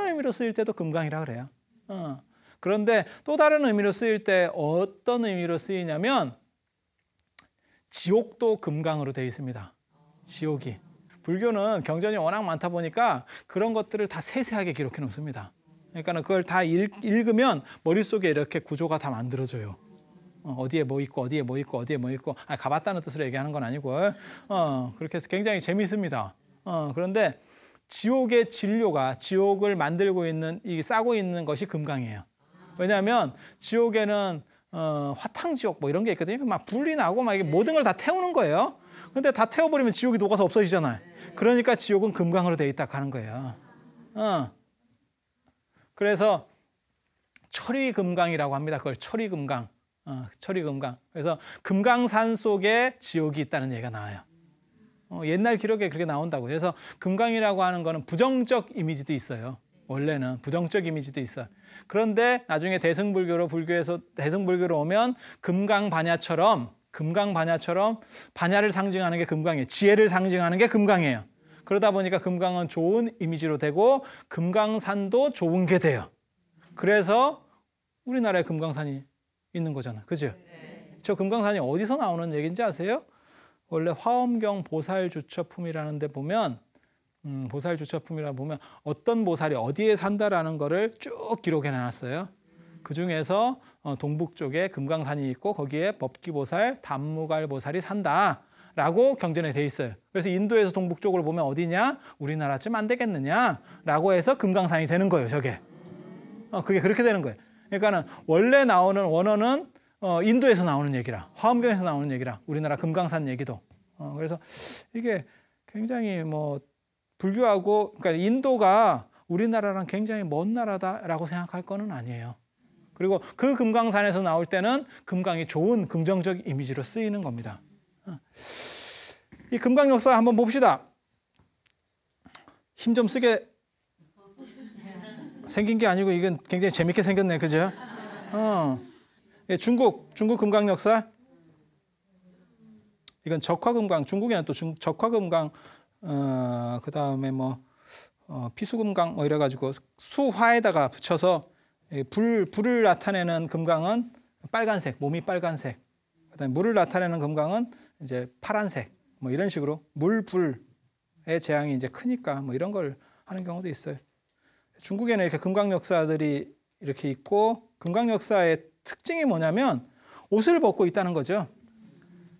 의미로 쓰일 때도 금강이라 그래요. 어. 그런데 또 다른 의미로 쓰일 때 어떤 의미로 쓰이냐면 지옥도 금강으로 되어 있습니다. 지옥이 불교는 경전이 워낙 많다 보니까 그런 것들을 다 세세하게 기록해 놓습니다. 그러니까 그걸 다 읽, 으면 머릿속에 이렇게 구조가 다 만들어져요. 어, 디에뭐 있고 어디에 뭐 있고 어디에 뭐 있고 아, 가봤다는 뜻으로 얘기하는 건 아니고 어, 그렇게 해서 굉장히 재미있습니다. 어, 그런데 지옥의 진료가 지옥을 만들고 있는 이 싸고 있는 것이 금강이에요. 왜냐하면 지옥에는 어, 화탕 지옥 뭐 이런 게 있거든요. 막 불이 나고 막 이게 네. 모든 걸 다 태우는 거예요. 그런데다 태워버리면 지옥이 녹아서 없어지잖아요. 그러니까 지옥은 금강으로 돼 있다 가는 거예요. 어. 그래서 철이금강이라고 합니다. 그걸 철이금강, 어, 철이금강. 그래서 금강산 속에 지옥이 있다는 얘기가 나와요. 어, 옛날 기록에 그렇게 나온다고. 그래서 금강이라고 하는 거는 부정적 이미지도 있어요. 원래는 부정적 이미지도 있어. 그런데 나중에 대승불교로 불교에서 대승불교로 오면 금강반야처럼 금강반야처럼 반야를 상징하는 게 금강이에요. 지혜를 상징하는 게 금강이에요. 그러다 보니까 금강은 좋은 이미지로 되고 금강산도 좋은 게 돼요. 그래서 우리나라에 금강산이 있는 거잖아. 그죠? 네. 저 금강산이 어디서 나오는 얘기인지 아세요? 원래 화엄경 보살 주처품이라는 데 보면 음, 보살 주처품이라 보면 어떤 보살이 어디에 산다라는 거를 쭉 기록해 놨어요. 그 중에서 어, 동북 쪽에 금강산이 있고 거기에 법기보살, 단무갈보살이 산다. 라고 경전에 돼 있어요. 그래서 인도에서 동북쪽으로 보면 어디냐? 우리나라쯤 안 되겠느냐? 라고 해서 금강산이 되는 거예요, 저게. 어, 그게 그렇게 되는 거예요. 그러니까는 원래 나오는 원어는 어, 인도에서 나오는 얘기라, 화엄경에서 나오는 얘기라, 우리나라 금강산 얘기도. 어, 그래서 이게 굉장히 뭐 불교하고, 그러니까 인도가 우리나라랑 굉장히 먼 나라다라고 생각할 거는 아니에요. 그리고 그 금강산에서 나올 때는 금강이 좋은 긍정적 이미지로 쓰이는 겁니다. 이 금강 역사 한번 봅시다. 힘 좀 쓰게 생긴 게 아니고 이건 굉장히 재밌게 생겼네, 그죠? 어. 예, 중국, 중국 금강 역사. 이건 적화금강, 중국에는 또 중, 적화금강, 어, 그 다음에 뭐, 어, 피수금강 뭐 이래가지고 수화에다가 붙여서 불, 불을 나타내는 금강은 빨간색, 몸이 빨간색. 그다음에 물을 나타내는 금강은 이제 파란색 뭐 이런 식으로 물, 불의 재앙이 이제 크니까 뭐 이런 걸 하는 경우도 있어요. 중국에는 이렇게 금강 역사들이 이렇게 있고 금강 역사의 특징이 뭐냐면 옷을 벗고 있다는 거죠.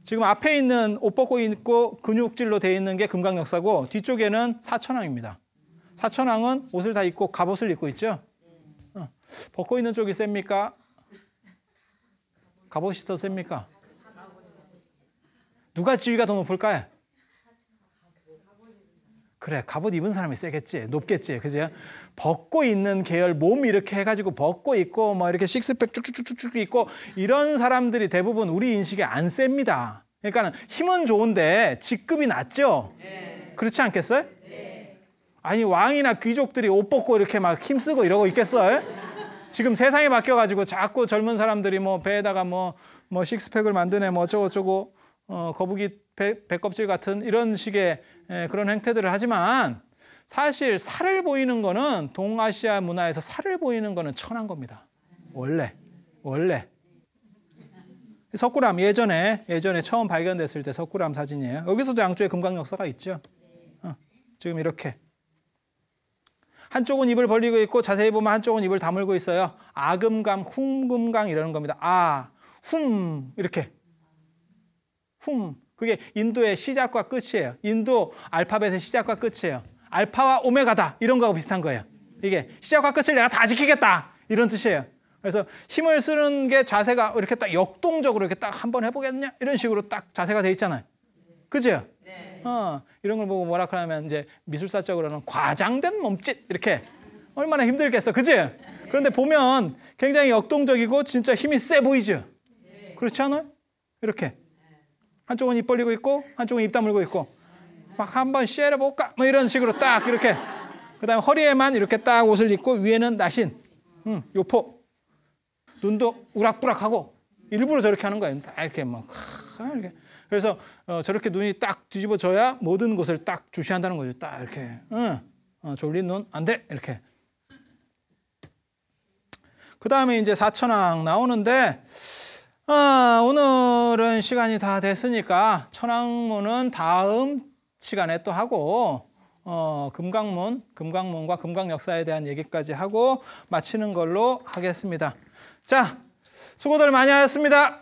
지금 앞에 있는 옷 벗고 있고 근육질로 돼 있는 게 금강 역사고 뒤쪽에는 사천왕입니다. 사천왕은 옷을 다 입고 갑옷을 입고 있죠. 어. 벗고 있는 쪽이 셉니까? 갑옷이 더 셉니까? 누가 지위가 더 높을까요? 그래 갑옷 입은 사람이 세겠지 높겠지 그죠 벗고 있는 계열 몸 이렇게 해가지고 벗고 있고 뭐 이렇게 식스팩 쭉쭉쭉쭉 있고 이런 사람들이 대부분 우리 인식에 안 셉니다 그러니까 힘은 좋은데 직급이 낮죠 그렇지 않겠어요 아니 왕이나 귀족들이 옷 벗고 이렇게 막 힘쓰고 이러고 있겠어요 지금 세상에 맡겨가지고 자꾸 젊은 사람들이 뭐 배에다가 뭐뭐 뭐 식스팩을 만드네 뭐 어쩌고 저쩌고 어, 거북이 배, 배껍질 같은 이런 식의 에, 그런 행태들을 하지만 사실 살을 보이는 거는 동아시아 문화에서 살을 보이는 거는 천한 겁니다. 원래 원래 석굴암 예전에 예전에 처음 발견됐을 때 석굴암 사진이에요. 여기서도 양쪽에 금강 역사가 있죠. 어, 지금 이렇게 한쪽은 입을 벌리고 있고 자세히 보면 한쪽은 입을 다물고 있어요. 아금강, 쿰금강 이러는 겁니다. 아, 훈 이렇게 훔. 그게 인도의 시작과 끝이에요. 인도 알파벳의 시작과 끝이에요. 알파와 오메가다. 이런 거하고 비슷한 거예요. 이게 시작과 끝을 내가 다 지키겠다. 이런 뜻이에요. 그래서 힘을 쓰는 게 자세가 이렇게 딱 역동적으로 이렇게 딱 한번 해보겠냐? 이런 식으로 딱 자세가 돼 있잖아요. 그죠? 네. 어, 이런 걸 보고 뭐라 그러면 이제 미술사적으로는 과장된 몸짓 이렇게 얼마나 힘들겠어, 그지? 그런데 보면 굉장히 역동적이고 진짜 힘이 세 보이죠. 네. 그렇지 않아요? 이렇게 한쪽은 입 벌리고 있고 한쪽은 입 다물고 있고 막 한번 쉐려 볼까? 뭐 이런 식으로 딱 이렇게 그다음 허리에만 이렇게 딱 옷을 입고 위에는 나신 음, 요포 눈도 우락부락하고 일부러 저렇게 하는 거예요. 딱 이렇게 막 하, 이렇게 그래서 어, 저렇게 눈이 딱 뒤집어져야 모든 것을 딱 주시한다는 거죠. 딱 이렇게 응, 어, 졸린 눈 안 돼 이렇게. 그 다음에 이제 사천왕 나오는데 아, 오늘은 시간이 다 됐으니까 천왕문은 다음 시간에 또 하고 어, 금강문, 금강문과 금강 역사에 대한 얘기까지 하고 마치는 걸로 하겠습니다. 자, 수고들 많이 하셨습니다.